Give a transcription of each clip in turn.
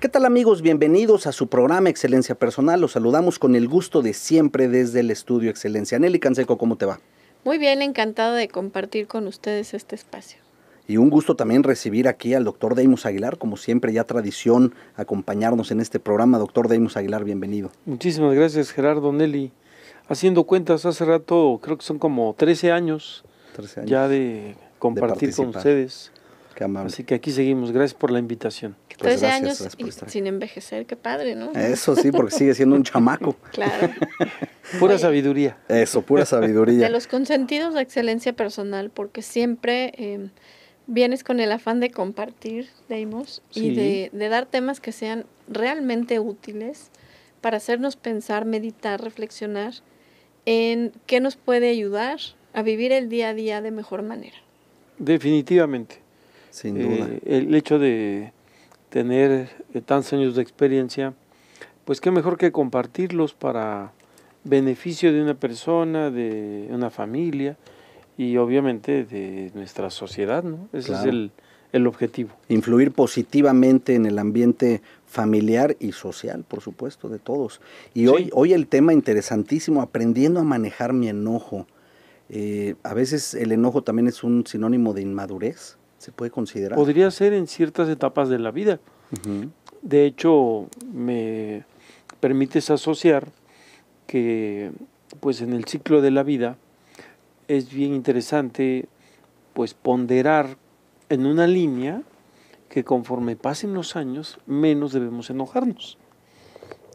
¿Qué tal amigos? Bienvenidos a su programa Excelencia Personal. Los saludamos con el gusto de siempre desde el estudio Excelencia. Nelly Canseco, ¿cómo te va? Muy bien, encantado de compartir con ustedes este espacio. Y un gusto también recibir aquí al doctor Deimos Aguilar, como siempre ya tradición acompañarnos en este programa. Doctor Deimos Aguilar, bienvenido. Muchísimas gracias Gerardo Nelly. Haciendo cuentas, hace rato creo que son como 13 años, ya de compartir con ustedes Así que aquí seguimos. Gracias por la invitación. 13 pues años sin envejecer, qué padre, ¿no? Eso sí, porque sigue siendo un chamaco. Claro. pura sabiduría. Eso, pura sabiduría. De los consentidos de excelencia personal, porque siempre em, vienes con el afán de compartir, Deimos, y de dar temas que sean realmente útiles para hacernos pensar, meditar, reflexionar en qué nos puede ayudar a vivir el día a día de mejor manera. Definitivamente. Sin duda. Eh, el hecho de tener eh, tantos años de experiencia, pues qué mejor que compartirlos para beneficio de una persona, de una familia y obviamente de nuestra sociedad, ¿no? Ese es el, objetivo. Influir positivamente en el ambiente familiar y social, por supuesto, de todos. Y hoy, hoy el tema interesantísimo, aprendiendo a manejar mi enojo. Eh, a veces el enojo también es un sinónimo de inmadurez. ¿Se puede considerar? Podría ser en ciertas etapas de la vida. De hecho, me permites asociar que pues en el ciclo de la vida es bien interesante pues ponderar en una línea que conforme pasen los años menos debemos enojarnos.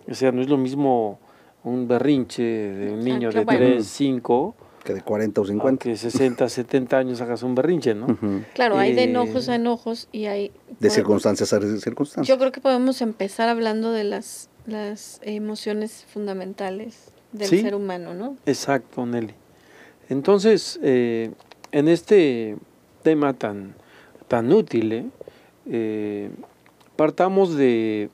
O sea, no es lo mismo un berrinche de un niño ah, de tres, cinco que de 40 o 50. Ah, que 60, 70 años hagas un berrinche, ¿no? Claro, hay de eh, enojos a enojos y hay... De circunstancias a circunstancias. Yo creo que podemos empezar hablando de las, las emociones fundamentales del ser humano, ¿no? Exacto, Nelly. Entonces, eh, en este tema tan, tan útil, eh, partamos de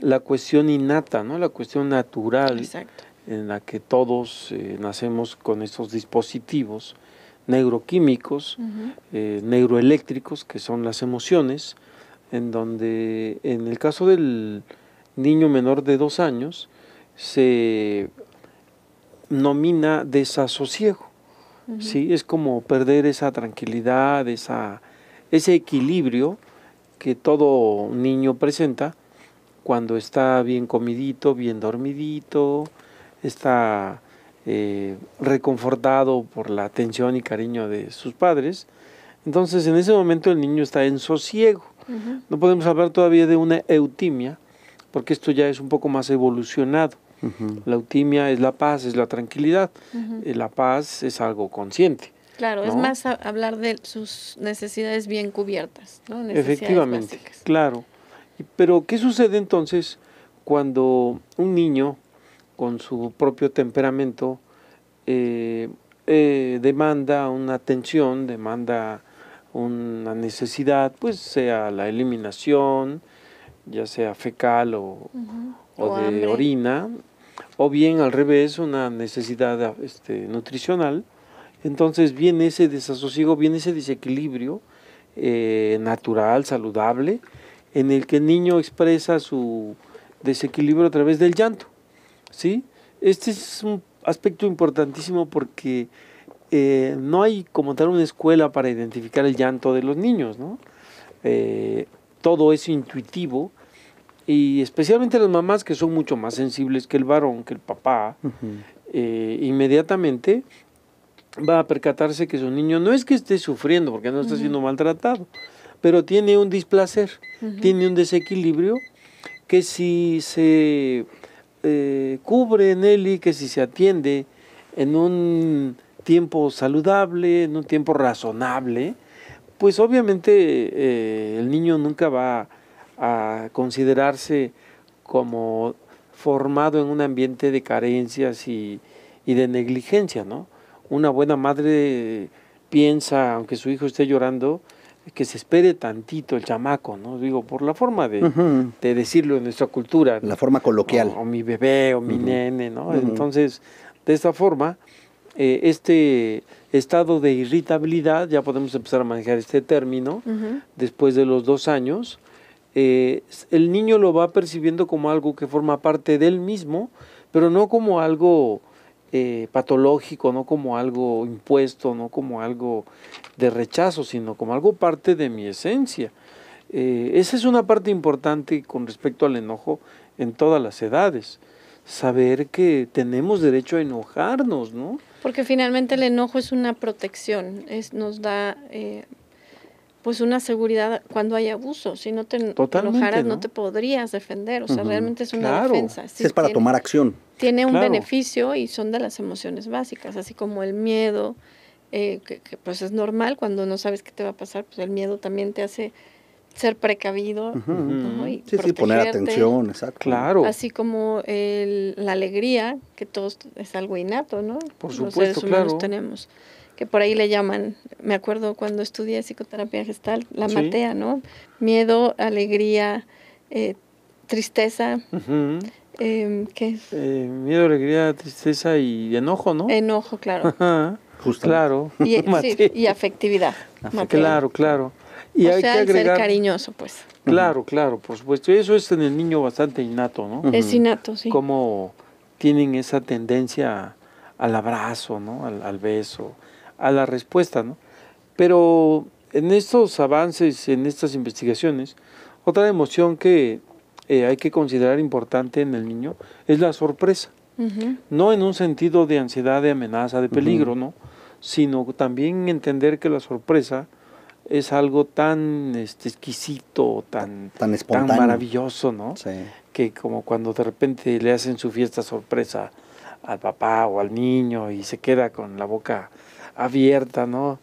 la cuestión innata, ¿no? La cuestión natural. Exacto en la que todos eh, nacemos con estos dispositivos neuroquímicos, eh, neuroeléctricos, que son las emociones, en donde en el caso del niño menor de dos años se nomina desasosiego. ¿sí? Es como perder esa tranquilidad, esa, ese equilibrio que todo niño presenta cuando está bien comidito, bien dormidito, está eh, reconfortado por la atención y cariño de sus padres. Entonces, en ese momento el niño está en sosiego. No podemos hablar todavía de una eutimia, porque esto ya es un poco más evolucionado. La eutimia es la paz, es la tranquilidad. Eh, la paz es algo consciente. Claro, es más hablar de sus necesidades bien cubiertas. Efectivamente, claro. Pero, ¿qué sucede entonces cuando un niño con su propio temperamento, eh, eh, demanda una atención, demanda una necesidad, pues sea la eliminación, ya sea fecal o, de orina, o bien al revés, una necesidad este, nutricional. Entonces viene ese desasosiego, viene ese desequilibrio eh, natural, saludable, en el que el niño expresa su desequilibrio a través del llanto. ¿sí? Este es un aspecto importantísimo porque eh, no hay como tal una escuela para identificar el llanto de los niños, ¿no? Eh, todo es intuitivo y especialmente las mamás que son mucho más sensibles que el varón, que el papá, eh, inmediatamente va a percatarse que su niño no es que esté sufriendo porque no está siendo maltratado, pero tiene un displacer, tiene un desequilibrio que si se en eh, cubre, Nelly, que si se atiende en un tiempo saludable, en un tiempo razonable, pues obviamente eh, el niño nunca va a considerarse como formado en un ambiente de carencias y, y de negligencia, ¿no? Una buena madre piensa, aunque su hijo esté llorando, que se espere tantito el chamaco, ¿no? Digo, por la forma de, decirlo en nuestra cultura. La forma coloquial. O, mi bebé, o mi nene, ¿no? Entonces, de esta forma, eh, este estado de irritabilidad, ya podemos empezar a manejar este término, después de los dos años, eh, el niño lo va percibiendo como algo que forma parte de él mismo, pero no como algo eh, patológico, no como algo impuesto, no como algo de rechazo, sino como algo parte de mi esencia. Eh, esa es una parte importante con respecto al enojo en todas las edades. Saber que tenemos derecho a enojarnos, ¿no? Porque finalmente el enojo es una protección, es, nos da eh, pues una seguridad cuando hay abuso. Si no te enojaras, ¿no? te podrías defender. O sea, realmente es una defensa. es para tomar acción. Tiene un beneficio y son de las emociones básicas, así como el miedo, eh, que, pues es normal cuando no sabes qué te va a pasar, pues el miedo también te hace ser precavido. y sí, sí, poner atención, exacto. Claro. Así como el, la alegría, que todos es algo innato, ¿no? Por supuesto, Los claro. tenemos que por ahí le llaman, me acuerdo cuando estudié psicoterapia gestal, la matea, ¿no? Miedo, alegría, eh, tristeza. Em, ¿Qué? Eh, miedo, alegría, tristeza y enojo, ¿no? Enojo, claro. Justo. Claro. Y, afectividad. Claro, claro. Y o hay que ser cariñoso, pues. Claro, claro, por supuesto. Eso es en el niño bastante innato, ¿no? Es innato, sí. Como tienen esa tendencia al abrazo, ¿no? al beso a la respuesta, ¿no? Pero en estos avances, en estas investigaciones, otra emoción que eh, hay que considerar importante en el niño es la sorpresa. No en un sentido de ansiedad, de amenaza, de peligro, ¿no? Sino también entender que la sorpresa es algo tan este, exquisito, tan, tan, tan maravilloso, ¿no? Sí. Que como cuando de repente le hacen su fiesta sorpresa al papá o al niño y se queda con la boca abierta, ¿no?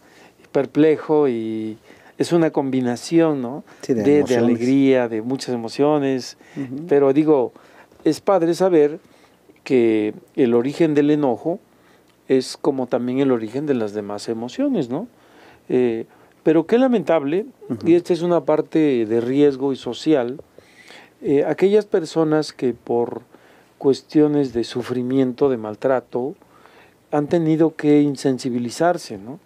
Perplejo y es una combinación, ¿no? de, alegría, de muchas emociones. Pero digo, es padre saber que el origen del enojo es como también el origen de las demás emociones, ¿no? Eh, pero qué lamentable, y esta es una parte de riesgo y social, eh, aquellas personas que por cuestiones de sufrimiento, de maltrato, han tenido que insensibilizarse, ¿no?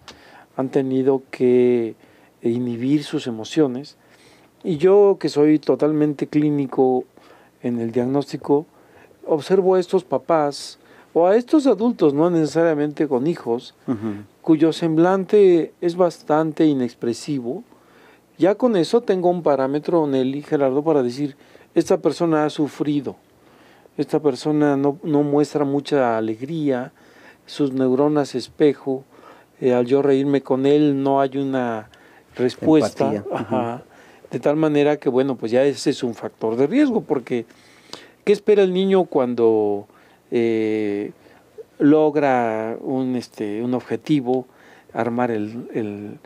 han tenido que inhibir sus emociones. Y yo que soy totalmente clínico en el diagnóstico, observo a estos papás o a estos adultos, no necesariamente con hijos, cuyo semblante es bastante inexpresivo. Ya con eso tengo un parámetro, Nelly Gerardo, para decir, esta persona ha sufrido, esta persona no, no muestra mucha alegría, sus neuronas espejo, eh, al yo reírme con él no hay una respuesta. de tal manera que, bueno, pues ya ese es un factor de riesgo, porque ¿qué espera el niño cuando eh, logra un, este, un objetivo, armar el, el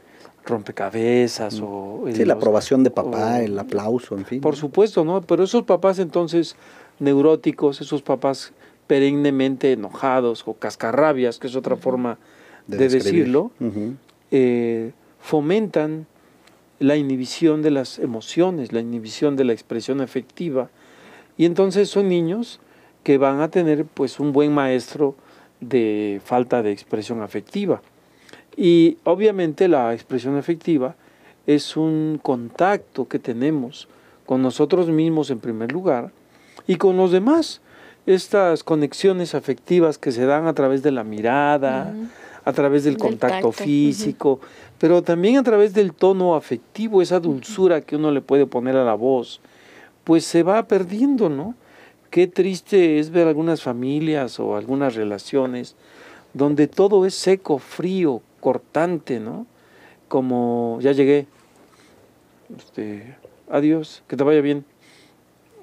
rompecabezas o... la aprobación de papá, el aplauso, en fin. Por supuesto, ¿no? Pero esos papás entonces neuróticos, esos papás perennemente enojados o cascarrabias, que es otra forma de, decirlo, eh, fomentan la inhibición de las emociones, la inhibición de la expresión afectiva. Y entonces son niños que van a tener pues un buen maestro de falta de expresión afectiva. Y obviamente la expresión afectiva es un contacto que tenemos con nosotros mismos en primer lugar y con los demás estas conexiones afectivas que se dan a través de la mirada, a través del, contacto físico, pero también a través del tono afectivo, esa dulzura que uno le puede poner a la voz, pues se va perdiendo, ¿no? Qué triste es ver algunas familias o algunas relaciones donde todo es seco, frío, cortante, ¿no? Como ya llegué, este, adiós, que te vaya bien.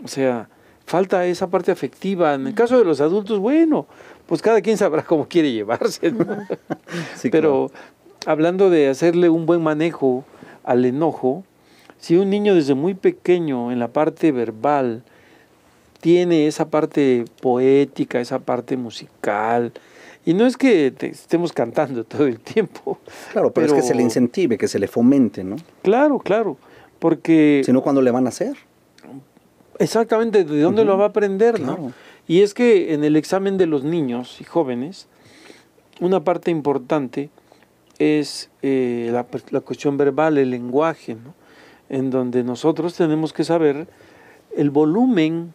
O sea, falta esa parte afectiva. En el caso de los adultos, bueno, pues cada quien sabrá cómo quiere llevarse. Pero hablando de hacerle un buen manejo al enojo, si un niño desde muy pequeño en la parte verbal tiene esa parte poética, esa parte musical, y no es que estemos cantando todo el tiempo. Claro, pero, es que se le incentive, que se le fomente, ¿no? Claro, claro. Porque. Si no, cuando le van a hacer. Exactamente, ¿de dónde lo va a aprender? ¿no? Y es que en el examen de los niños y jóvenes, una parte importante es eh, la, cuestión verbal, el lenguaje, ¿no? en donde nosotros tenemos que saber el volumen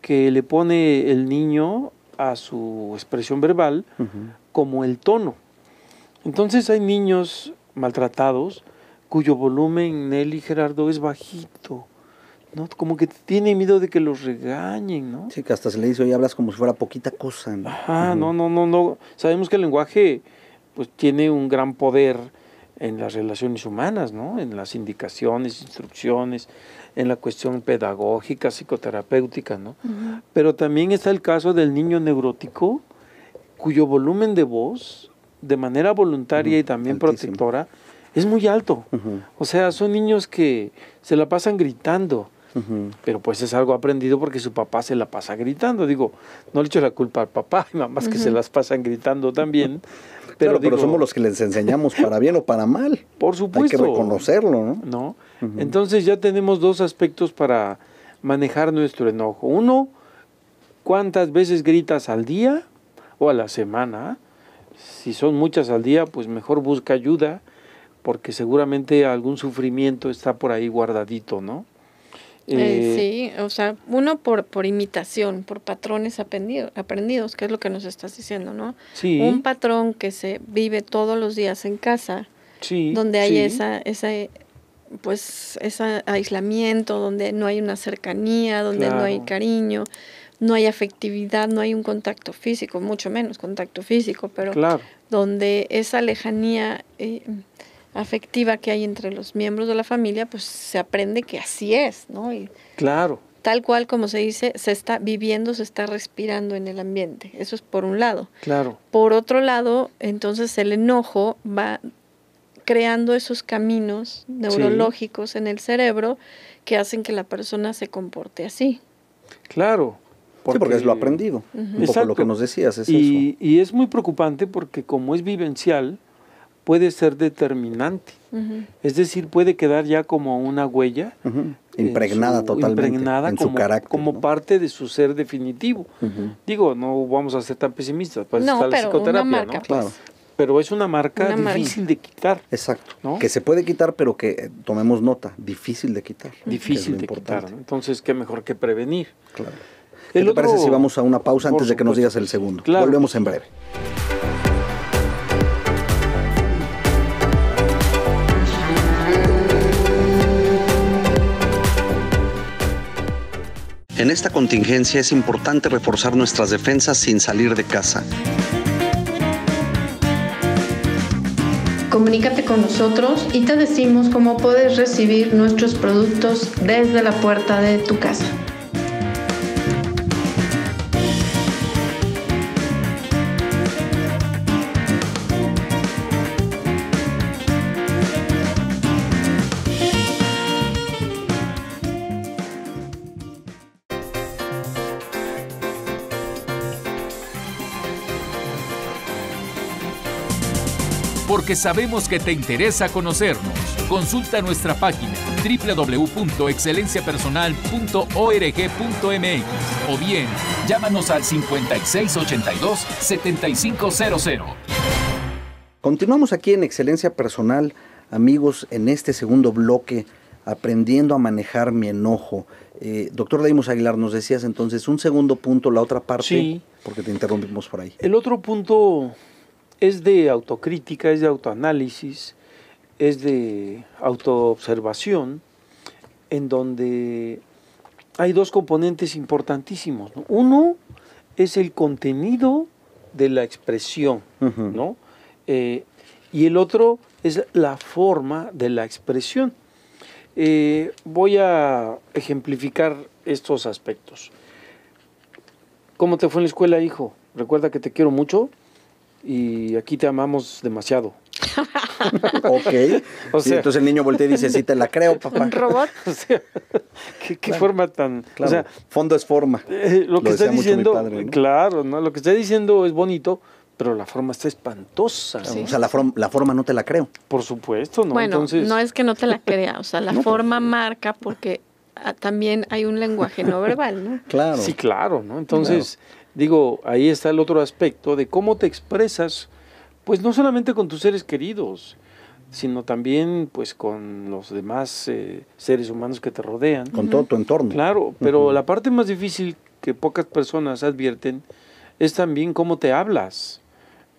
que le pone el niño a su expresión verbal como el tono. Entonces hay niños maltratados cuyo volumen, Nelly Gerardo, es bajito. ¿no? Como que tiene miedo de que los regañen, ¿no? Sí, que hasta se le hizo y hablas como si fuera poquita cosa. ¿no? Ajá, no, no, no, no. Sabemos que el lenguaje pues tiene un gran poder en las relaciones humanas, ¿no? En las indicaciones, instrucciones, en la cuestión pedagógica, psicoterapéutica, ¿no? Pero también está el caso del niño neurótico cuyo volumen de voz, de manera voluntaria y también protectora, es muy alto. O sea, son niños que se la pasan gritando, pero pues es algo aprendido porque su papá se la pasa gritando. Digo, no le echo la culpa al papá y mamás que se las pasan gritando también. Pero, somos los que les enseñamos para bien o para mal. Por supuesto. Hay que reconocerlo, ¿no? Entonces ya tenemos dos aspectos para manejar nuestro enojo. Uno, ¿cuántas veces gritas al día o a la semana? Si son muchas al día, pues mejor busca ayuda porque seguramente algún sufrimiento está por ahí guardadito, ¿no? Eh, eh, sí, o sea, uno por, por imitación, por patrones aprendidos, que es lo que nos estás diciendo, ¿no? Sí. Un patrón que se vive todos los días en casa, donde hay esa, esa, pues, ese aislamiento, donde no hay una cercanía, donde no hay cariño, no hay afectividad, no hay un contacto físico, mucho menos contacto físico, pero donde esa lejanía... Eh, afectiva que hay entre los miembros de la familia, pues se aprende que así es, ¿no? claro. Tal cual como se dice, se está viviendo, se está respirando en el ambiente. Eso es por un lado. Claro. Por otro lado, entonces el enojo va creando esos caminos neurológicos en el cerebro que hacen que la persona se comporte así. Claro. Porque, porque es lo aprendido. es lo que nos decías y, y es muy preocupante porque como es vivencial, puede ser determinante. Es decir, puede quedar ya como una huella. Eh, impregnada totalmente. en su carácter, como parte de su ser definitivo. Digo, no vamos a ser tan pesimistas. Pues está la psicoterapia, ¿no? Pues. Pero es una marca difícil de quitar. Exacto. Que se puede quitar, pero que eh, tomemos nota, difícil de quitar. Difícil de quitar. Entonces, qué mejor que prevenir. ¿Qué te parece si vamos a una pausa antes de que nos digas el segundo? Volvemos en breve. En esta contingencia es importante reforzar nuestras defensas sin salir de casa. Comunícate con nosotros y te decimos cómo puedes recibir nuestros productos desde la puerta de tu casa. sabemos que te interesa conocernos. Consulta nuestra página www.excelenciapersonal.org.mx o bien llámanos al 5682-7500. Continuamos aquí en Excelencia Personal, amigos, en este segundo bloque, aprendiendo a manejar mi enojo. Eh, doctor daimos Aguilar, nos decías entonces un segundo punto, la otra parte, porque te interrumpimos por ahí. El otro punto es de autocrítica, es de autoanálisis, es de autoobservación, en donde hay dos componentes importantísimos. Uno es el contenido de la expresión, ¿no? Eh, y el otro es la forma de la expresión. Eh, voy a ejemplificar estos aspectos. ¿Cómo te fue en la escuela, hijo? Recuerda que te quiero mucho y aquí te amamos demasiado. ok. entonces el niño voltea y dice, sí, te la creo, papá. ¿Un robot? O sea, qué, forma tan... O sea, fondo es forma. Eh, lo, que está diciendo, claro, ¿no? lo que está diciendo es bonito, pero la forma está espantosa. O sea, la, la forma no te la creo. Por supuesto, ¿no? Bueno, no es que no te la crea, o sea, la forma marca porque ah, también hay un lenguaje no verbal, ¿no? Claro. Sí, claro, ¿no? Entonces, digo, ahí está el otro aspecto de cómo te expresas, pues no solamente con tus seres queridos, sino también pues con los demás eh, seres humanos que te rodean. Con todo tu entorno. Claro, pero la parte más difícil que pocas personas advierten es también cómo te hablas.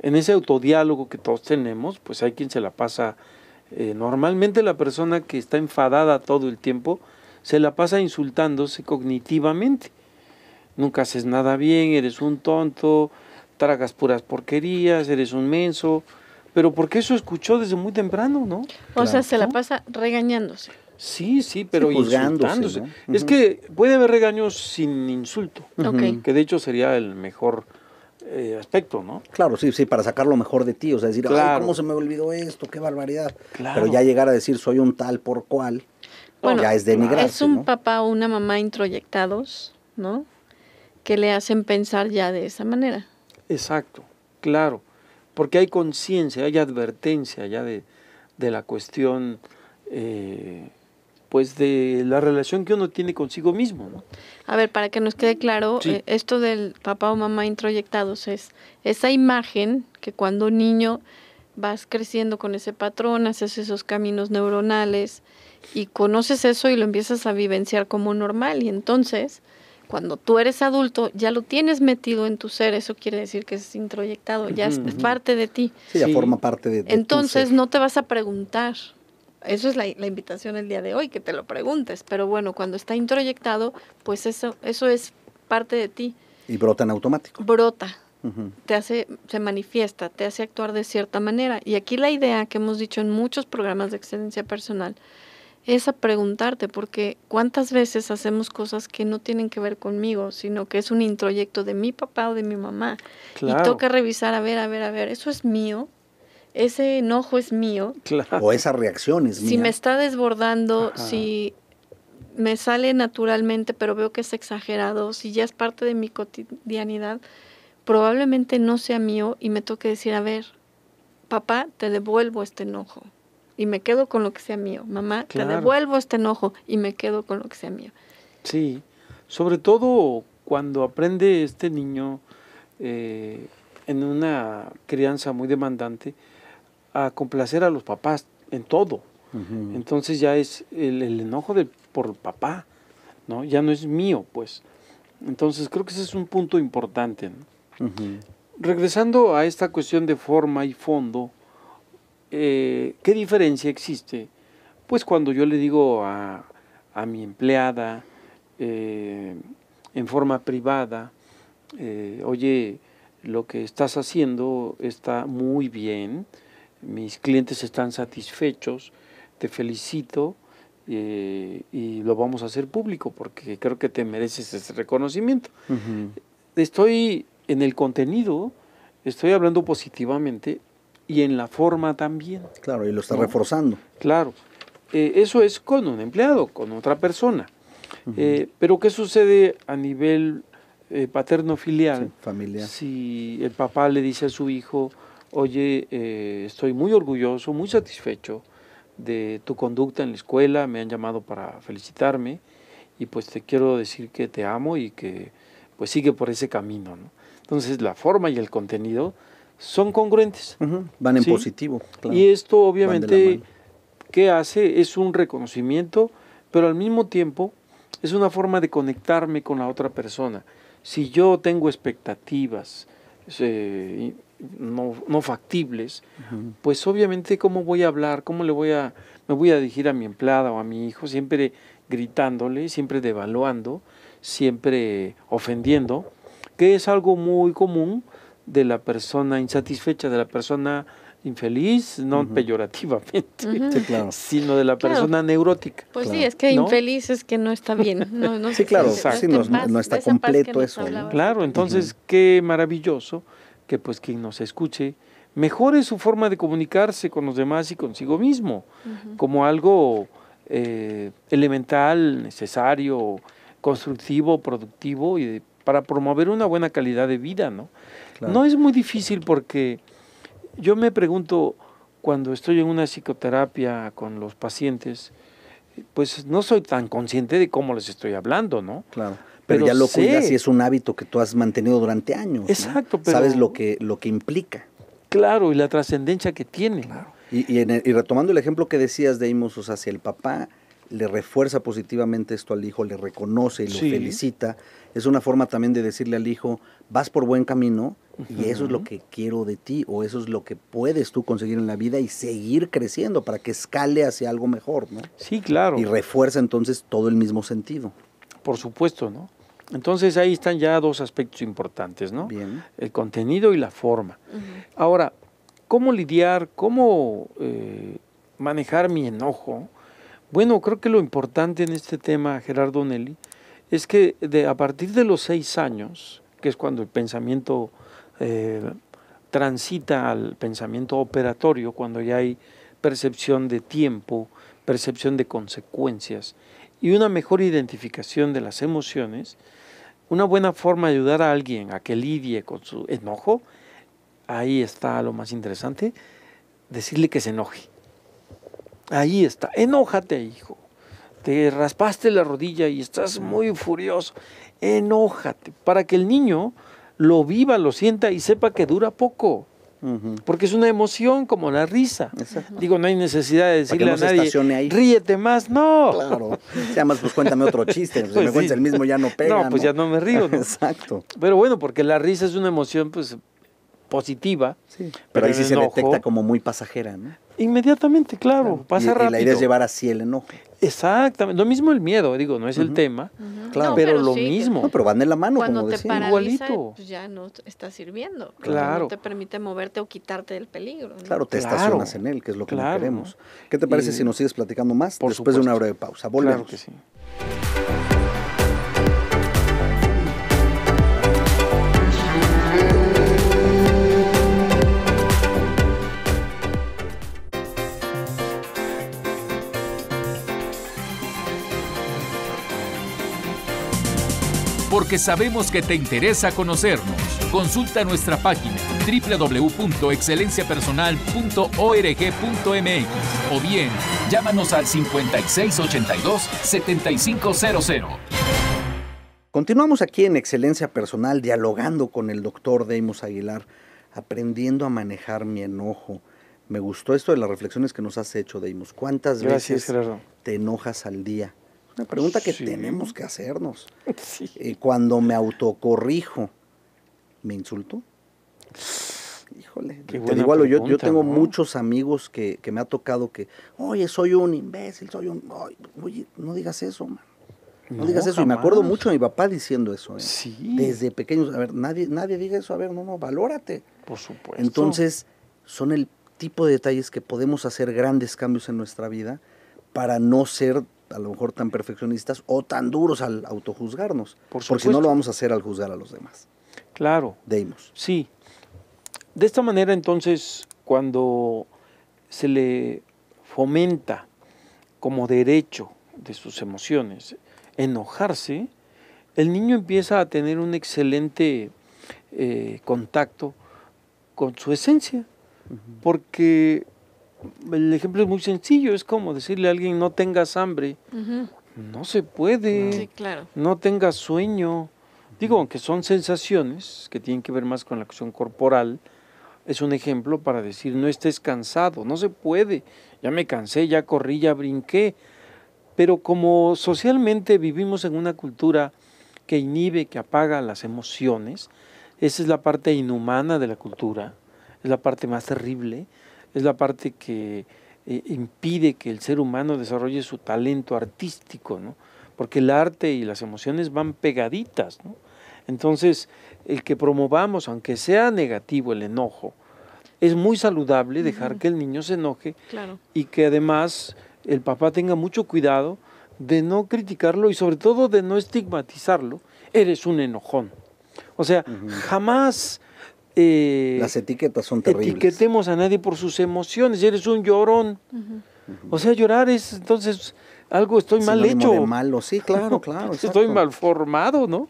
En ese autodiálogo que todos tenemos, pues hay quien se la pasa. Eh, normalmente la persona que está enfadada todo el tiempo se la pasa insultándose cognitivamente nunca haces nada bien, eres un tonto, tragas puras porquerías, eres un menso. Pero porque eso escuchó desde muy temprano, ¿no? O sea, se la pasa regañándose. Sí, sí, pero juzgándose. Es que puede haber regaños sin insulto, que de hecho sería el mejor eh, aspecto, ¿no? Claro, sí, sí, para sacar lo mejor de ti, o sea, decir, Ay, ¿cómo se me olvidó esto? ¡Qué barbaridad! Claro. Pero ya llegar a decir, soy un tal por cual, ya es denigrar. Es un papá o una mamá introyectados, ¿no? que le hacen pensar ya de esa manera. Exacto, claro, porque hay conciencia, hay advertencia ya de, de la cuestión, eh, pues de la relación que uno tiene consigo mismo. A ver, para que nos quede claro, eh, esto del papá o mamá introyectados es esa imagen que cuando niño vas creciendo con ese patrón, haces esos caminos neuronales y conoces eso y lo empiezas a vivenciar como normal y entonces cuando tú eres adulto, ya lo tienes metido en tu ser, eso quiere decir que es introyectado, ya es parte de ti. Sí, ya forma parte de, ti Entonces no te vas a preguntar. Eso es la, invitación el día de hoy, que te lo preguntes. Pero bueno, cuando está introyectado, pues eso, eso es parte de ti. Y brota en automático. Brota. Te hace, se manifiesta, te hace actuar de cierta manera. Y aquí la idea que hemos dicho en muchos programas de excelencia personal es a preguntarte, porque cuántas veces hacemos cosas que no tienen que ver conmigo, sino que es un introyecto de mi papá o de mi mamá. Y toca revisar, a ver, a ver, a ver, eso es mío, ese enojo es mío. O esa reacción es mía. Si me está desbordando, si me sale naturalmente, pero veo que es exagerado, si ya es parte de mi cotidianidad, probablemente no sea mío y me toque decir, a ver, papá, te devuelvo este enojo y me quedo con lo que sea mío. Mamá, te devuelvo este enojo y me quedo con lo que sea mío. Sí, sobre todo cuando aprende este niño eh, en una crianza muy demandante a complacer a los papás en todo. Entonces ya es el, enojo de, por papá, ¿no? Ya no es mío, pues. Entonces creo que ese es un punto importante. Regresando a esta cuestión de forma y fondo, eh, ¿qué diferencia existe? Pues cuando yo le digo a, mi empleada eh, en forma privada, eh, oye, lo que estás haciendo está muy bien, mis clientes están satisfechos, te felicito y lo vamos a hacer público porque creo que te mereces ese reconocimiento. Estoy en el contenido, estoy hablando positivamente, y en la forma también. Claro, y lo está reforzando. Claro. Eh, eso es con un empleado, con otra persona. Eh, pero ¿qué sucede a nivel eh, paterno-filial? familiar. Si el papá le dice a su hijo, oye, estoy muy orgulloso, muy satisfecho de tu conducta en la escuela, me han llamado para felicitarme y pues te quiero decir que te amo y que pues sigue por ese camino. ¿no? Entonces la forma y el contenido son congruentes. Van en positivo. Y esto obviamente ¿qué hace es un reconocimiento, pero al mismo tiempo es una forma de conectarme con la otra persona. Si yo tengo expectativas no, factibles, pues obviamente cómo voy a hablar, cómo le voy a, me voy a dirigir a mi empleada o a mi hijo, siempre gritándole, siempre devaluando, siempre ofendiendo, que es algo muy común de la persona insatisfecha, de la persona infeliz, no peyorativamente, sino de la persona neurótica. Pues sí, es que infeliz es que no está bien. No, sí, claro, no, está completo eso. Claro, entonces qué maravilloso que pues quien nos escuche mejore su forma de comunicarse con los demás y consigo mismo, como algo eh, elemental, necesario, constructivo, productivo y para promover una buena calidad de vida, ¿no? No es muy difícil porque yo me pregunto cuando estoy en una psicoterapia con los pacientes, pues no soy tan consciente de cómo les estoy hablando, ¿no? Claro. Pero, ya lo sé. cuidas y es un hábito que tú has mantenido durante años. Exacto, pero. Sabes lo que, lo que implica. Claro, y la trascendencia que tiene. Y, retomando el ejemplo que decías de Imos, hacia el papá le refuerza positivamente esto al hijo, le reconoce y lo felicita. Es una forma también de decirle al hijo, vas por buen camino y eso es lo que quiero de ti o eso es lo que puedes tú conseguir en la vida y seguir creciendo para que escale hacia algo mejor, ¿no? Sí, claro. Y refuerza entonces todo el mismo sentido. Por supuesto, ¿no? Entonces ahí están ya dos aspectos importantes, ¿no? Bien. El contenido y la forma. Ahora, ¿cómo lidiar, cómo eh, manejar mi enojo? Bueno, creo que lo importante en este tema, Gerardo Nelly, es que de, a partir de los seis años, que es cuando el pensamiento eh, transita al pensamiento operatorio, cuando ya hay percepción de tiempo, percepción de consecuencias y una mejor identificación de las emociones, una buena forma de ayudar a alguien a que lidie con su enojo, ahí está lo más interesante, decirle que se enoje. Ahí está. Enójate, hijo. Te raspaste la rodilla y estás muy furioso. Enójate. Para que el niño lo viva, lo sienta y sepa que dura poco. Porque es una emoción como la risa. Digo, no hay necesidad de decirle a nadie, ríete más, no. Claro. Además, pues cuéntame otro chiste. Pues, si pues me el mismo, ya no pega. No, pues ya no me río. Exacto. Pero bueno, porque la risa es una emoción, pues positiva. Pero, ahí sí se detecta como muy pasajera, ¿no? Inmediatamente, claro, pasa rápido. Y la idea es llevar así el enojo. Exactamente, lo mismo el miedo, digo, no es el tema, claro. pero, lo mismo. No, pero van de la mano, Cuando como te decía. Paraliza, Igualito. Pues ya no está sirviendo. Claro. No te permite moverte o quitarte del peligro. Claro, te estacionas en él, que es lo que no queremos. ¿Qué te parece si nos sigues platicando más después supuesto. de una breve pausa? Claro que sí. porque sabemos que te interesa conocernos. Consulta nuestra página www.excelenciapersonal.org.mx o bien llámanos al 5682-7500. Continuamos aquí en Excelencia Personal dialogando con el doctor Deimos Aguilar, aprendiendo a manejar mi enojo. Me gustó esto de las reflexiones que nos has hecho, Deimos. ¿Cuántas veces te enojas al día? Una pregunta que tenemos que hacernos. Eh, cuando me autocorrijo, ¿me insulto? Híjole, yo, tengo muchos amigos que, me ha tocado que, oye, soy un imbécil, soy un... Oye, no digas eso, man. No, digas eso. Y me acuerdo mucho de mi papá diciendo eso. ¿eh? Sí. Desde pequeños. A ver, nadie, nadie diga eso. A ver, no, no, valórate. Por supuesto. Entonces, son el tipo de detalles que podemos hacer grandes cambios en nuestra vida para no ser a lo mejor tan perfeccionistas o tan duros al autojuzgarnos. Por porque no lo vamos a hacer al juzgar a los demás. Claro. Deimos. Sí. De esta manera, entonces, cuando se le fomenta como derecho de sus emociones enojarse, el niño empieza a tener un excelente eh, contacto con su esencia, porque el ejemplo es muy sencillo, es como decirle a alguien no tengas hambre. No se puede. No tengas sueño. Digo, aunque son sensaciones que tienen que ver más con la acción corporal, es un ejemplo para decir no estés cansado, no se puede. Ya me cansé, ya corrí, ya brinqué. Pero como socialmente vivimos en una cultura que inhibe, que apaga las emociones, esa es la parte inhumana de la cultura, es la parte más terrible es la parte que eh, impide que el ser humano desarrolle su talento artístico, porque el arte y las emociones van pegaditas. Entonces, el que promovamos, aunque sea negativo el enojo, es muy saludable dejar que el niño se enoje y que además el papá tenga mucho cuidado de no criticarlo y sobre todo de no estigmatizarlo. Eres un enojón. O sea, jamás eh, las etiquetas son terribles. Etiquetemos a nadie por sus emociones. Eres un llorón. O sea, llorar es entonces algo estoy mal hecho. De malo, sí, claro, claro. estoy mal formado, ¿no?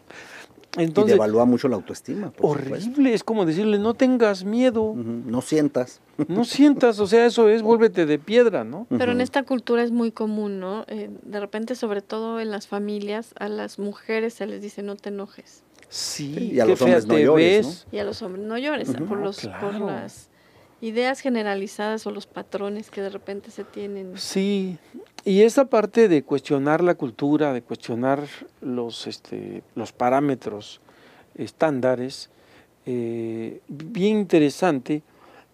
Entonces, y devalúa mucho la autoestima. horrible, es como decirle, no tengas miedo. No sientas. No sientas, o sea, eso es, vuélvete de piedra, ¿no? Pero en esta cultura es muy común, ¿no? Eh, de repente, sobre todo en las familias, a las mujeres se les dice, no te enojes. Sí, y a, los hombres no llores, y ¿eh? los llores. por, las ideas generalizadas o los patrones que de repente se tienen. Sí, y esa parte de cuestionar la cultura, de cuestionar los, este, los parámetros estándares, eh, bien interesante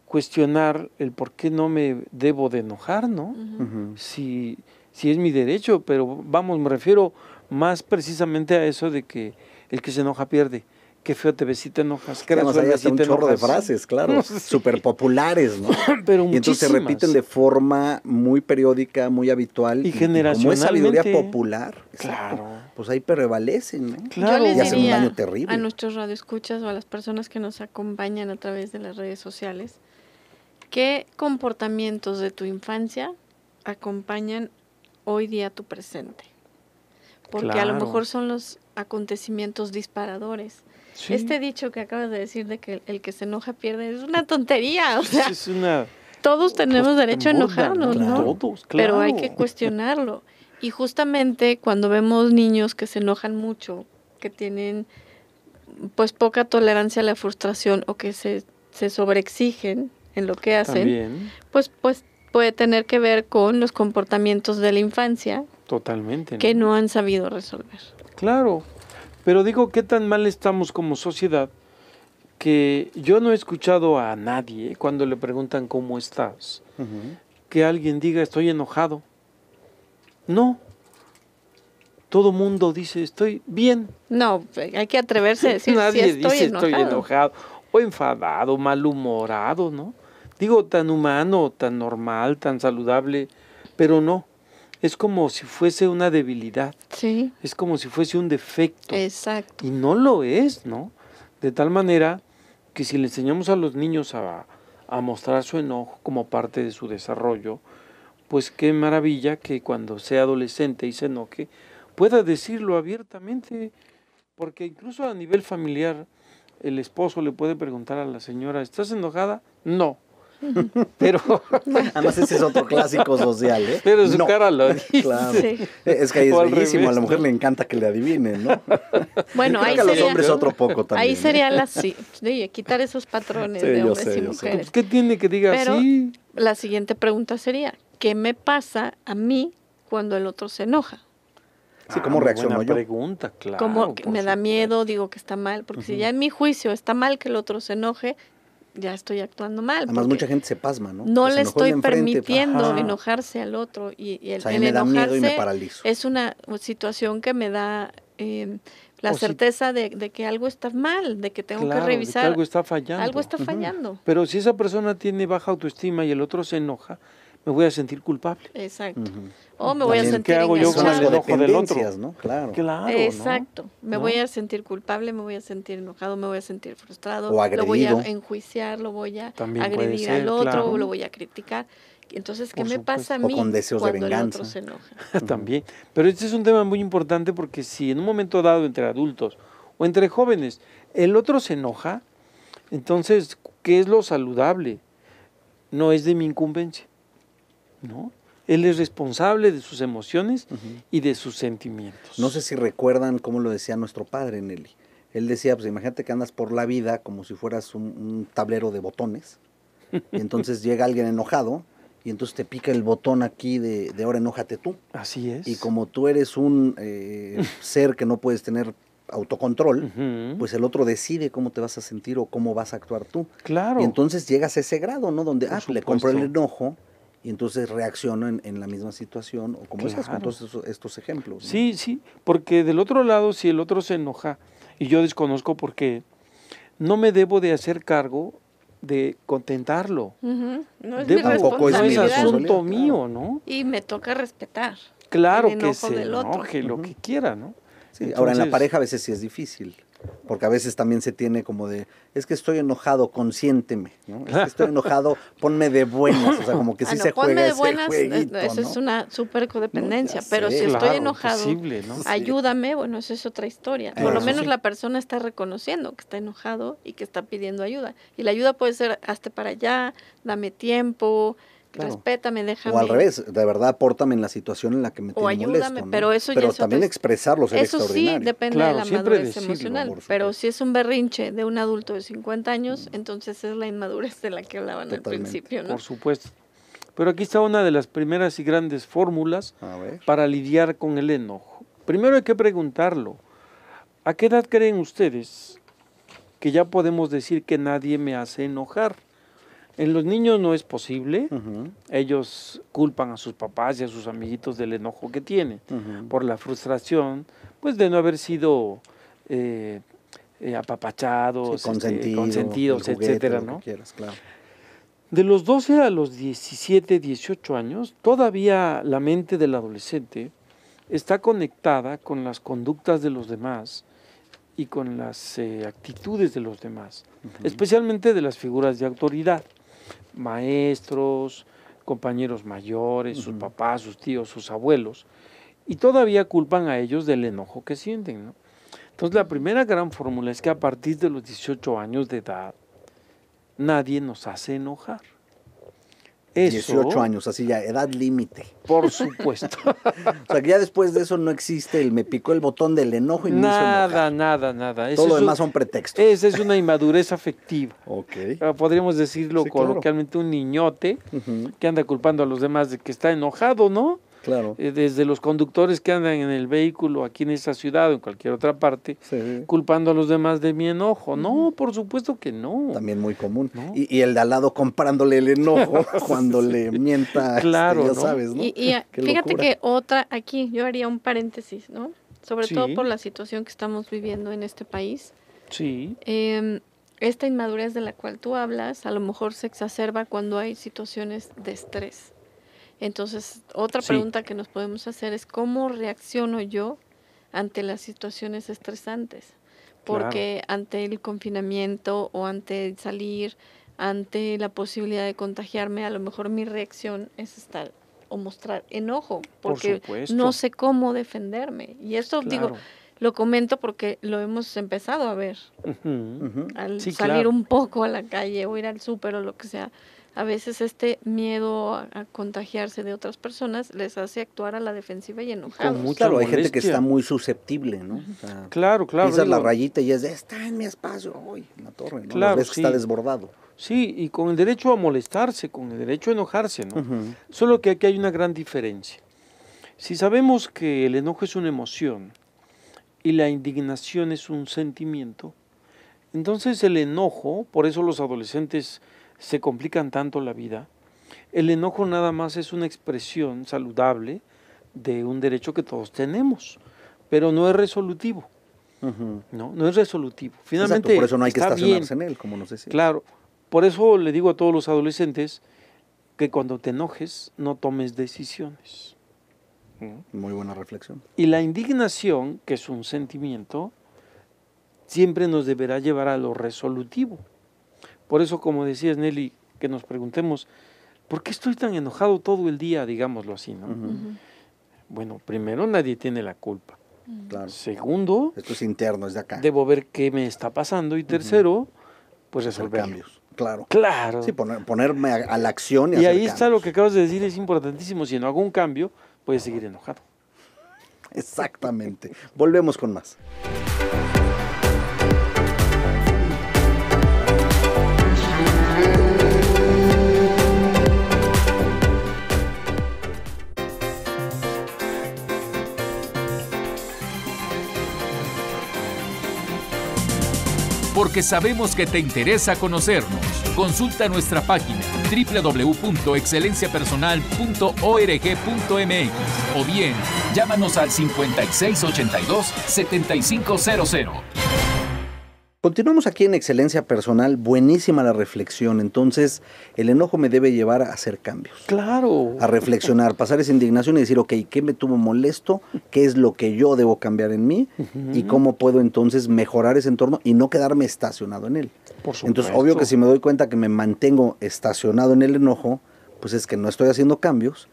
cuestionar el por qué no me debo de enojar, ¿no? si, si es mi derecho, pero vamos, me refiero más precisamente a eso de que el que se enoja pierde. Qué feo te ves si te enojas. que Además, hay un chorro de frases, claro, súper populares, ¿no? Pero muchísimas. Y entonces se repiten de forma muy periódica, muy habitual. Y, y Como es sabiduría popular, claro. pues ahí prevalecen, ¿no? Claro. y hacen un daño terrible. A nuestros radioescuchas o a las personas que nos acompañan a través de las redes sociales, ¿qué comportamientos de tu infancia acompañan hoy día tu presente? Porque a lo mejor son los acontecimientos disparadores. Este dicho que acabas de decir de que el que se enoja pierde es una tontería. Todos tenemos derecho a enojarnos, ¿no? Todos, claro. Pero hay que cuestionarlo. Y justamente cuando vemos niños que se enojan mucho, que tienen pues poca tolerancia a la frustración o que se, se sobreexigen en lo que hacen, pues, pues puede tener que ver con los comportamientos de la infancia. Totalmente. Que no han sabido resolver. Claro, pero digo, ¿qué tan mal estamos como sociedad? Que yo no he escuchado a nadie cuando le preguntan cómo estás, que alguien diga estoy enojado. No, todo mundo dice estoy bien. No, hay que atreverse a decir Nadie estoy dice estoy enojado o enfadado, malhumorado, ¿no? Digo, tan humano, tan normal, tan saludable, pero no es como si fuese una debilidad. Es como si fuese un defecto. Exacto. Y no lo es, ¿no? De tal manera que si le enseñamos a los niños a, a mostrar su enojo como parte de su desarrollo, pues qué maravilla que cuando sea adolescente y se enoje, pueda decirlo abiertamente, porque incluso a nivel familiar, el esposo le puede preguntar a la señora, ¿estás enojada? No. Pero. Además, ese es otro clásico social, ¿eh? Pero su cara lo dice. Claro. Es que ahí es bellísimo. a la mujer le encanta que le adivinen, ¿no? Bueno, ahí los sería, hombres otro poco también. Ahí ¿eh? sería la sí, quitar esos patrones de hombres y mujeres. ¿Qué tiene que diga Pero así? La siguiente pregunta sería: ¿qué me pasa a mí cuando el otro se enoja? Sí, ¿cómo ah, reacciono yo? pregunta, claro. ¿Cómo me da miedo, digo que está mal, porque si ya en mi juicio está mal que el otro se enoje, ya estoy actuando mal. Además, mucha gente se pasma, ¿no? No le estoy permitiendo enojarse al otro y, y el, o y me paralizo. es una situación que me da em, la certeza de, que algo está mal, de que tengo que revisar. que algo está fallando. Algo está fallando. Pero si esa persona tiene baja autoestima y el otro se enoja, me voy a sentir culpable. Exacto. O me voy a sentir ¿Qué hago yo con el ¿no? Claro. Exacto. Me voy a sentir culpable, me voy a sentir enojado, me voy a sentir frustrado. Lo voy a enjuiciar, lo voy a agredir al otro, lo voy a criticar. Entonces, ¿qué me pasa a mí con cuando el otro se enoja? También. Pero este es un tema muy importante porque si en un momento dado entre adultos o entre jóvenes el otro se enoja, entonces, ¿qué es lo saludable? No es de mi incumbencia. ¿no? Él es responsable de sus emociones y de sus sentimientos. No sé si recuerdan cómo lo decía nuestro padre, Nelly. Él decía, pues imagínate que andas por la vida como si fueras un, tablero de botones. Y entonces llega alguien enojado y entonces te pica el botón aquí de, de, ahora enójate tú. Así es. Y como tú eres un eh, ser que no puedes tener autocontrol, pues el otro decide cómo te vas a sentir o cómo vas a actuar tú. Claro. Y entonces llegas a ese grado, ¿no? Donde, ah, le compro el enojo, entonces reacciono en, la misma situación, o como con todos estos, ejemplos. Sí, sí, porque del otro lado, si el otro se enoja, y yo desconozco por qué, no me debo de hacer cargo de contentarlo. No es mi es asunto mío, ¿no? Y me toca respetar. Claro que se enoje, lo que quiera, ¿no? Sí, ahora en la pareja a veces sí es difícil porque a veces también se tiene como de, es que estoy enojado, consiénteme, ¿no? Es que estoy enojado, ponme de buenas, o sea, como que si no, se ponme de buenas, eh, esa es una súper codependencia, pero si estoy enojado, ayúdame, bueno, eso es otra historia. Por lo menos la persona está reconociendo que está enojado y que está pidiendo ayuda. Y la ayuda puede ser, hazte para allá, dame tiempo, Respétame, déjame. O al revés, de verdad, apórtame en la situación en la que me o ayúdame, molesto, pero eso también es... expresarlo eso sí depende de la madurez emocional. Pero si es un berrinche de un adulto de 50 años, entonces es la inmadurez de la que hablaban al principio, ¿no? Por supuesto. Pero aquí está una de las primeras y grandes fórmulas para lidiar con el enojo. Primero hay que preguntarlo. ¿A qué edad creen ustedes que ya podemos decir que nadie me hace enojar? En los niños no es posible. Ellos culpan a sus papás y a sus amiguitos del enojo que tienen por la frustración, pues de no haber sido eh, eh, apapachados, este, consentidos, etcétera, ¿no? De los 12 a los 17, 18 años, todavía la mente del adolescente está conectada con las conductas de los demás y con las eh, actitudes de los demás, especialmente de las figuras de autoridad maestros, compañeros mayores, sus papás, sus tíos, sus abuelos, y todavía culpan a ellos del enojo que sienten. Entonces la primera gran fórmula es que a partir de los 18 años de edad, nadie nos hace enojar. 18 años, así ya, edad límite. Por supuesto. o sea, que ya después de eso no existe el me picó el botón del enojo y me nada, Nada, nada, Todo lo demás un, son pretextos. Esa es una inmadurez afectiva. Ah, podríamos decirlo coloquialmente, un niñote que anda culpando a los demás de que está enojado, ¿no? Eh, desde los conductores que andan en el vehículo aquí en esa ciudad o en cualquier otra parte, culpando a los demás de mi enojo. No, por supuesto que no. También muy común. Y, el de al lado comprándole el enojo cuando le mienta. Este, claro. ya sabes, ¿no? Y, fíjate que otra, aquí yo haría un paréntesis, ¿no? Sobre todo por la situación que estamos viviendo en este país. Sí. Em, esta inmadurez de la cual tú hablas a lo mejor se exacerba cuando hay situaciones de estrés. Entonces, otra pregunta que nos podemos hacer es cómo reacciono yo ante las situaciones estresantes, porque ante el confinamiento o ante salir, ante la posibilidad de contagiarme, a lo mejor mi reacción es estar o mostrar enojo, porque no sé cómo defenderme. Y esto digo, lo comento porque lo hemos empezado a ver. Al salir un poco a la calle o ir al súper o lo que sea, a veces este miedo a, contagiarse de otras personas les hace actuar a la defensiva y enojados. hay gente que está muy susceptible, ¿no? claro, claro. Pisas la rayita y es de, está en mi espacio, una torre, ¿no? Claro, está desbordado. Sí, y con el derecho a molestarse, con el derecho a enojarse, ¿no? Solo que aquí hay una gran diferencia. Si sabemos que el enojo es una emoción y la indignación es un sentimiento, entonces el enojo, por eso los adolescentes se complican tanto la vida, el enojo nada más es una expresión saludable de un derecho que todos tenemos, pero no es resolutivo. No, es resolutivo. Finalmente, por eso no hay que estacionarse en él, como nos decía. Claro, por eso le digo a todos los adolescentes que cuando te enojes no tomes decisiones. Muy buena reflexión. Y la indignación, que es un sentimiento, siempre nos deberá llevar a lo resolutivo. Por eso, como decías Nelly, que nos preguntemos, ¿por qué estoy tan enojado todo el día, digámoslo así, Bueno, primero nadie tiene la culpa. Segundo, esto es interno, es de acá. Debo ver qué me está pasando y tercero, pues pues resolver cambios. Claro. Claro. Sí, ponerme a, la acción y, y ahí está lo que acabas de decir es importantísimo, si no hago un cambio, voy a seguir enojado. Exactamente. Volvemos con más. porque sabemos que te interesa conocernos. Consulta nuestra página www.excelenciapersonal.org.mx o bien llámanos al 5682-7500. Continuamos aquí en Excelencia Personal, buenísima la reflexión, entonces el enojo me debe llevar a hacer cambios. Claro. A reflexionar, pasar esa indignación y decir, ok, ¿qué me tuvo molesto? ¿Qué es lo que yo debo cambiar en mí? ¿Y cómo puedo entonces mejorar ese entorno y no quedarme estacionado en él? Por supuesto. Entonces, obvio que si me doy cuenta que me mantengo estacionado en el enojo, pues es que no estoy haciendo cambios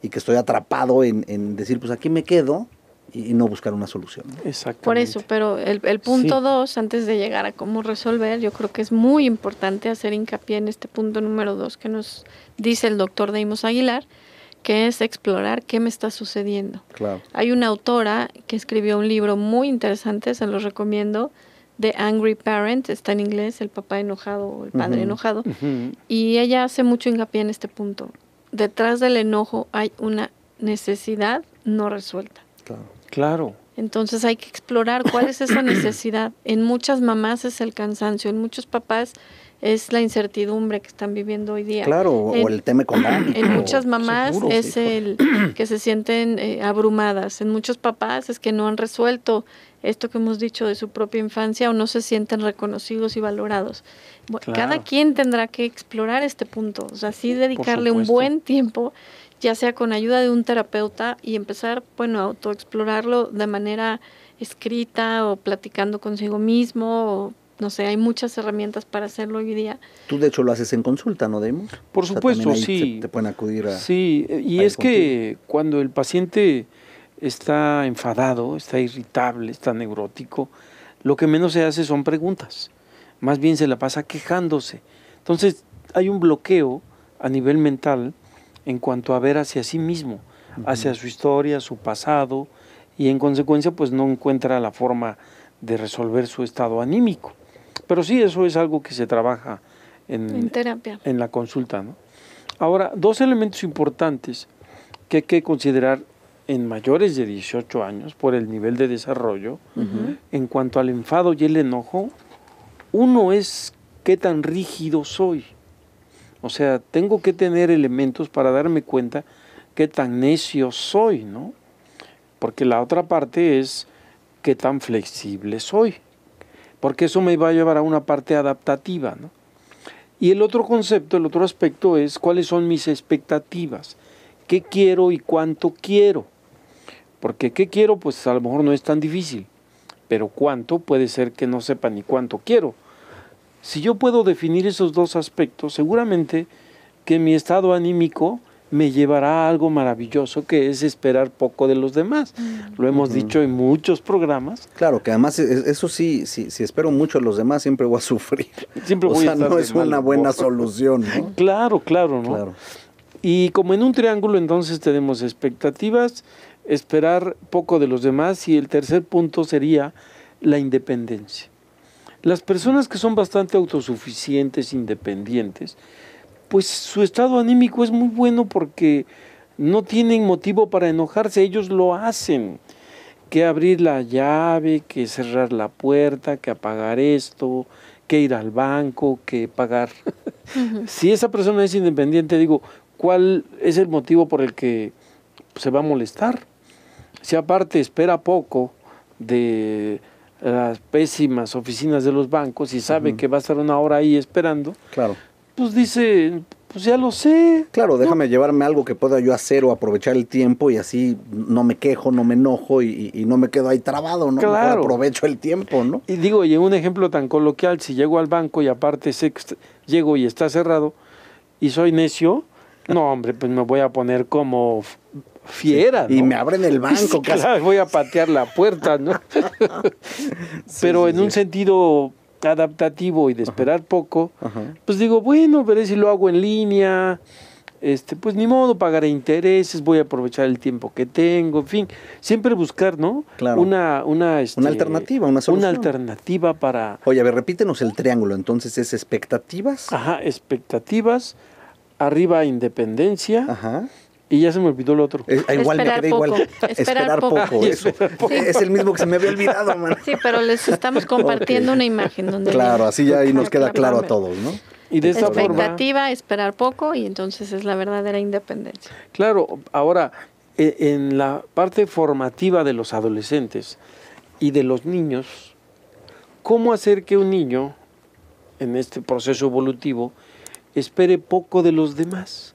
y que estoy atrapado en decir, pues aquí me quedo y no buscar una solución. Exactamente. Por eso, pero el, punto dos, antes de llegar a cómo resolver, yo creo que es muy importante hacer hincapié en este punto número dos que nos dice el doctor Deimos Aguilar, que es explorar qué me está sucediendo. Claro. Hay una autora que escribió un libro muy interesante, se los recomiendo, The Angry Parent, está en inglés, el papá enojado o el padre enojado, y ella hace mucho hincapié en este punto. Detrás del enojo hay una necesidad no resuelta. Claro. Claro. Entonces hay que explorar cuál es esa necesidad. En muchas mamás es el cansancio, en muchos papás es la incertidumbre que están viviendo hoy día. Claro, o el tema económico. En muchas mamás es el que se sienten eh, abrumadas, en muchos papás es que no han resuelto esto que hemos dicho de su propia infancia o no se sienten reconocidos y valorados. Cada quien tendrá que explorar este punto, o sea, sí dedicarle un buen tiempo ya sea con ayuda de un terapeuta y empezar, bueno, a autoexplorarlo de manera escrita o platicando consigo mismo o no sé, hay muchas herramientas para hacerlo hoy día. Tú de hecho lo haces en consulta, ¿no, Demos? Por supuesto, sí. Te, pueden acudir a... Sí, eh, y es que cuando el paciente está enfadado, está irritable, está neurótico, lo que menos se hace son preguntas. Más bien se la pasa quejándose. Entonces hay un bloqueo a nivel mental en cuanto a ver hacia sí mismo, hacia su historia, su pasado, y en consecuencia pues no encuentra la forma de resolver su estado anímico. Pero sí, eso es algo que se trabaja en, la consulta. ¿no? Ahora, dos elementos importantes que hay que considerar en mayores de 18 años por el nivel de desarrollo, en cuanto al enfado y el enojo, uno es qué tan rígido soy. O sea, tengo que tener elementos para darme cuenta qué tan necio soy, ¿no? Porque la otra parte es qué tan flexible soy, porque eso me va a llevar a una parte adaptativa, ¿no? Y el otro concepto, el otro aspecto es cuáles son mis expectativas, qué quiero y cuánto quiero. Porque qué quiero, pues a lo mejor no es tan difícil, pero cuánto puede ser que no sepa ni cuánto quiero. Si yo puedo definir esos dos aspectos, seguramente que mi estado anímico me llevará a algo maravilloso que es esperar poco de los demás. Mm. Lo hemos dicho en muchos programas. Claro, que además e-, e-, eso sí, si espero mucho de los demás siempre voy a sufrir. o sea, no es una buena solución. Claro, claro, ¿no? Claro. Y como en un triángulo entonces tenemos expectativas, esperar poco de los demás y el tercer punto sería la independencia. Las personas que son bastante autosuficientes, independientes, pues su estado anímico es muy bueno porque no tienen motivo para enojarse, ellos lo hacen. Que abrir la llave, que cerrar la puerta, que apagar esto, que ir al banco, que pagar. si esa persona es independiente, digo, ¿cuál es el motivo por el que se va a molestar? Si aparte espera poco de las pésimas oficinas de los bancos y sabe que va a estar una hora ahí esperando, claro. pues dice, pues ya lo sé. Claro, déjame llevarme algo que pueda yo hacer o aprovechar el tiempo y así no me quejo, no me enojo y, no me quedo ahí trabado, ¿no? Claro. aprovecho el tiempo, ¿no? Y digo, y en un ejemplo tan coloquial, si llego al banco y aparte sé que llego y está cerrado y soy necio, no, hombre, pues me voy a poner como fiera. y me abren el banco. voy a patear la puerta, ¿no? pero en un sentido adaptativo y de esperar poco, pues digo, bueno, veré si lo hago en línea, este, pues ni modo, pagaré intereses, voy a aprovechar el tiempo que tengo, en fin, siempre buscar, ¿no? Claro. Una, una, una este, alternativa, una solución. Una alternativa para... Oye, a ver, repítenos el triángulo, entonces es expectativas. Ajá, expectativas, arriba independencia, Ajá. Y ya se me olvidó el otro. Ah, igual, esperar me poco. igual. Esperar, poco. Eso, Es el mismo que se me había olvidado, man. Sí, pero les estamos compartiendo una imagen donde... Claro, así ya ahí nos queda claro a todos, ¿no? Y de esa Expectativa, esperar poco y entonces es la verdadera independencia. Claro, ahora, e, en la parte formativa de los adolescentes y de los niños, ¿cómo hacer que un niño, en este proceso evolutivo, espere poco de los demás?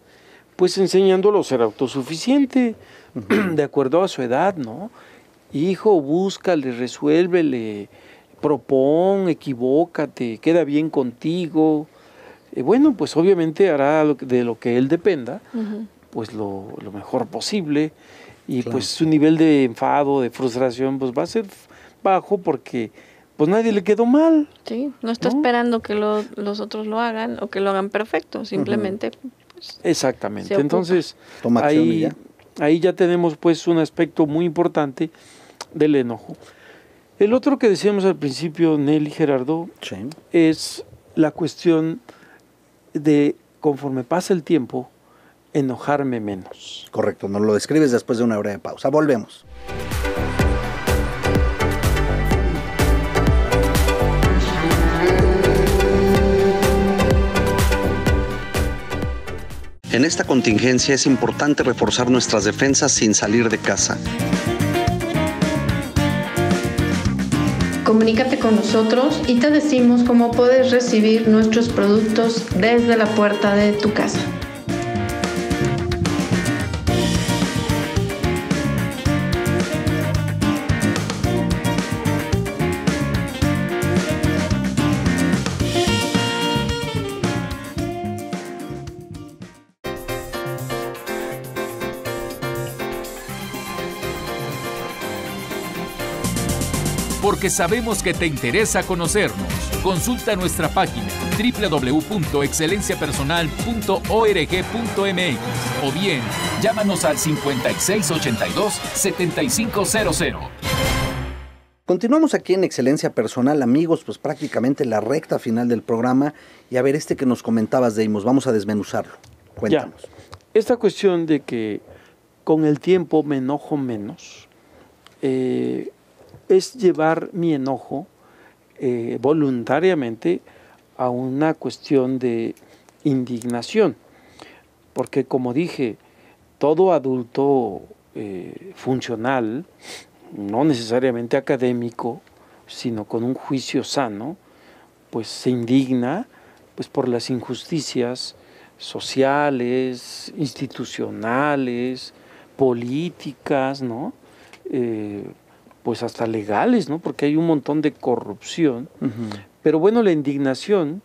pues enseñándolo a ser autosuficiente, de acuerdo a su edad, ¿no? Hijo, busca, búscale, resuélvele, propón, equivócate, queda bien contigo. Eh, bueno, pues obviamente hará de lo que él dependa, pues lo, mejor posible. Y pues su nivel de enfado, de frustración, pues va a ser bajo porque pues nadie le quedó mal. Sí, no está esperando que los otros lo hagan o que lo hagan perfecto, simplemente Exactamente. Entonces, ahí, ya. ahí ya tenemos pues un aspecto muy importante del enojo. El otro que decíamos al principio, Nelly Gerardo, es la cuestión de, conforme pasa el tiempo, enojarme menos. Correcto, nos lo describes después de una hora de pausa. Volvemos. En esta contingencia es importante reforzar nuestras defensas sin salir de casa. Comunícate con nosotros y te decimos cómo puedes recibir nuestros productos desde la puerta de tu casa. sabemos que te interesa conocernos. Consulta nuestra página www.excelenciapersonal.org.mx o bien llámanos al 5682-7500. Continuamos aquí en Excelencia Personal, amigos, pues prácticamente la recta final del programa. Y a ver, este que nos comentabas, Deimos, vamos a desmenuzarlo. Cuéntanos. Esta cuestión de que con el tiempo me enojo menos, eh, es llevar mi enojo eh, voluntariamente a una cuestión de indignación. Porque como dije, todo adulto eh, funcional, no necesariamente académico, sino con un juicio sano, pues se indigna pues, por las injusticias sociales, institucionales, políticas, ¿no? Eh, pues hasta legales, ¿no? Porque hay un montón de corrupción. Pero bueno, la indignación,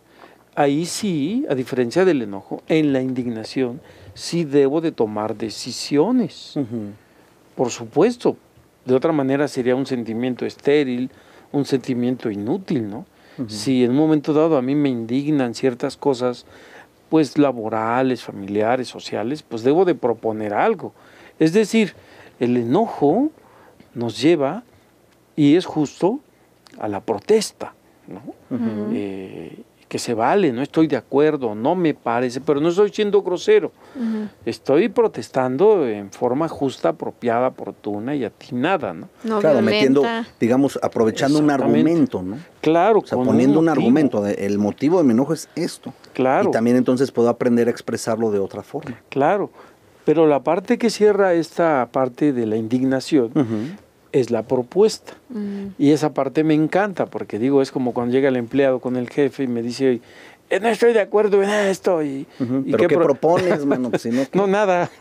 ahí sí, a diferencia del enojo, en la indignación sí debo de tomar decisiones. Por supuesto, de otra manera sería un sentimiento estéril, un sentimiento inútil, ¿no? Si en un momento dado a mí me indignan ciertas cosas, pues laborales, familiares, sociales, pues debo de proponer algo. Es decir, el enojo nos lleva y es justo a la protesta, ¿no? Eh, que se vale, no estoy de acuerdo, no me parece, pero no estoy siendo grosero. Estoy protestando en forma justa, apropiada, oportuna y atinada, ¿no? claro, metiendo, digamos, aprovechando un argumento, ¿no? Claro, o sea, poniendo un, argumento, el motivo de mi enojo es esto. Claro. Y también entonces puedo aprender a expresarlo de otra forma. Claro. Pero la parte que cierra esta parte de la indignación es la propuesta. Mm. Y esa parte me encanta, porque digo, es como cuando llega el empleado con el jefe y me dice, eh, no estoy de acuerdo en esto. Y, qué, propones, mano? Pues, no, nada.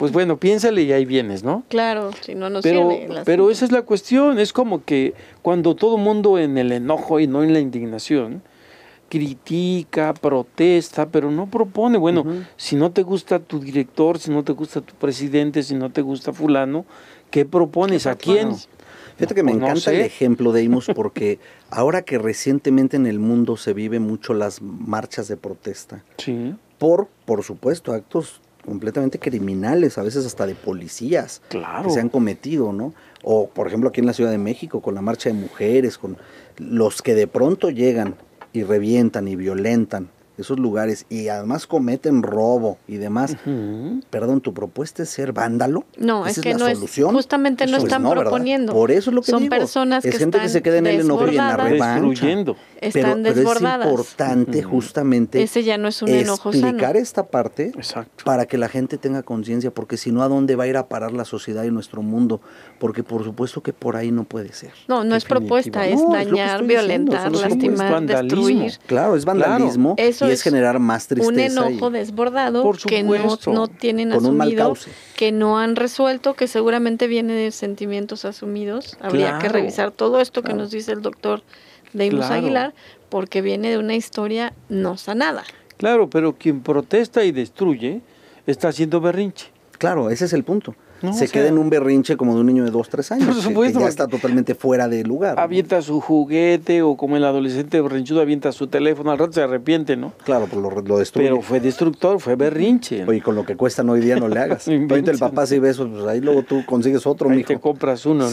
Pues bueno, piénsale y ahí vienes, ¿no? Claro, si no, no Pero, pero esa es la cuestión. Es como que cuando todo mundo en el enojo y no en la indignación critica, protesta, pero no propone. Bueno, si no te gusta tu director, si no te gusta tu presidente, si no te gusta fulano, ¿Qué propones? ¿A quién? Fíjate que me encanta el ejemplo de Imus porque ahora que recientemente en el mundo se vive mucho las marchas de protesta. Sí. Por, por supuesto, actos completamente criminales, a veces hasta de policías que se han cometido, ¿no? O por ejemplo aquí en la Ciudad de México con la marcha de mujeres, con los que de pronto llegan y revientan y violentan esos lugares y además cometen robo y demás. Perdón, ¿tu propuesta es ser vándalo? No, es que la no solución? es, justamente no están proponiendo. Por eso es lo que Son personas que están que se en en Están pero, desbordadas. es importante justamente Ese ya no es un enojo explicar esta parte Exacto. para que la gente tenga conciencia, porque si no, ¿a dónde va a ir a parar la sociedad y nuestro mundo? Porque por supuesto que por ahí no puede ser. No, no es propuesta, es dañar, violentar, lastimar, destruir. Claro, es vandalismo. Eso es generar más tristeza. Un enojo desbordado que no, tienen asumido, que no han resuelto, que seguramente viene de sentimientos asumidos. Habría que revisar todo esto que nos dice el doctor Deimos Aguilar, porque viene de una historia no sanada. Claro, pero quien protesta y destruye está haciendo berrinche. Claro, ese es el punto se queda en un berrinche como de un niño de 2, 3 años. Por supuesto. Que ya está totalmente fuera de lugar. Avienta su juguete o como el adolescente berrinchudo avienta su teléfono, al rato se arrepiente, ¿no? Claro, pues lo, destruye. Pero fue destructor, fue berrinche. Oye, con lo que cuestan hoy día no le hagas. Ahorita el papá si ve pues ahí luego tú consigues otro, ahí te compras uno,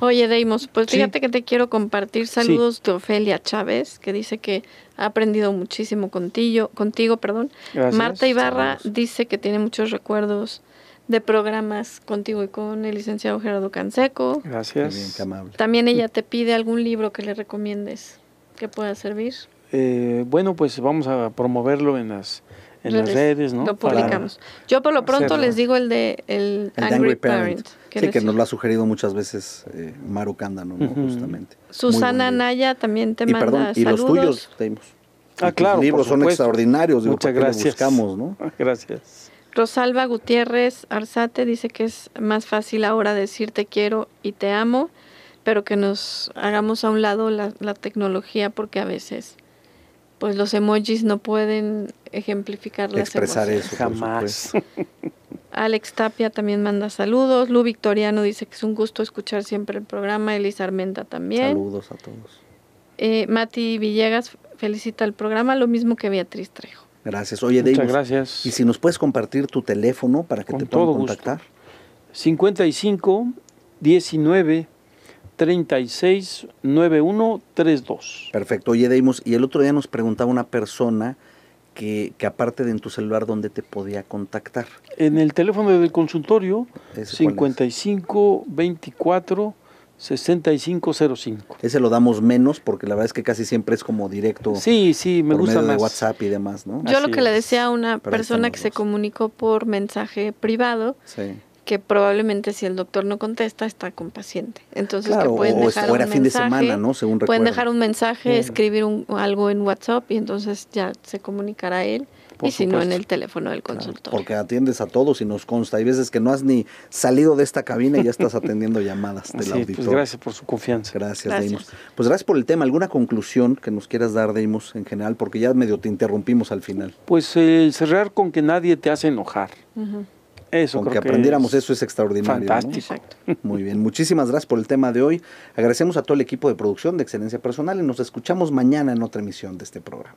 Oye, Deimos, pues fíjate que te quiero compartir saludos de Ofelia Chávez, que dice que ha aprendido muchísimo contigo, contigo perdón. Marta Ibarra dice que tiene muchos recuerdos de programas contigo y con el licenciado Gerardo Canseco. Gracias. amable. También ella te pide algún libro que le recomiendes que pueda servir. Eh, bueno, pues vamos a promoverlo en las en redes. las redes, ¿no? Lo publicamos. Yo por lo pronto les digo el de el, Angry, Parent. sí, que nos lo ha sugerido muchas veces eh, Maru Cándano, ¿no? justamente. Susana Naya también te y, manda perdón, Y los tuyos, Teimos. Ah, claro. Los libros son extraordinarios, Muchas gracias. Buscamos, ¿no? Gracias. Rosalba Gutiérrez Arzate dice que es más fácil ahora decir te quiero y te amo, pero que nos hagamos a un lado la, tecnología porque a veces pues los emojis no pueden ejemplificar las Expresar eso, jamás. Alex Tapia también manda saludos. Lu Victoriano dice que es un gusto escuchar siempre el programa. Elisa Armenta también. Saludos a todos. Eh, Mati Villegas felicita el programa, lo mismo que Beatriz Trejo. Gracias. Oye, Muchas gracias. Y si nos puedes compartir tu teléfono para que te puedan contactar. 55 19 36 91 32. Perfecto. Oye, Deimos, y el otro día nos preguntaba una persona que, que, aparte de en tu celular, ¿dónde te podía contactar? En el teléfono del consultorio, 55 24 6505. Ese lo damos menos porque la verdad es que casi siempre es como directo. Sí, sí, me gusta WhatsApp y demás, ¿no? Yo lo que le decía a una persona que se pues. comunicó por mensaje privado, que probablemente si el doctor no contesta está con paciente. Entonces, pueden o dejar fuera fin de semana, ¿no? Según Pueden dejar un mensaje, escribir algo en WhatsApp y entonces ya se comunicará él y si no en el teléfono del consultor. porque atiendes a todos y nos consta. Hay veces que no has ni salido de esta cabina y ya estás atendiendo llamadas del pues, auditorio. Pues gracias por su confianza. Gracias, Deimos. Pues gracias por el tema. ¿Alguna conclusión que nos quieras dar, Deimos, en general? Porque ya medio te interrumpimos al final. Pues eh, cerrar con que nadie te hace enojar. Eso creo que aprendiéramos eso es extraordinario. Fantástico. Muy bien, muchísimas gracias por el tema de hoy. Agradecemos a todo el equipo de producción de Excelencia Personal y nos escuchamos mañana en otra emisión de este programa.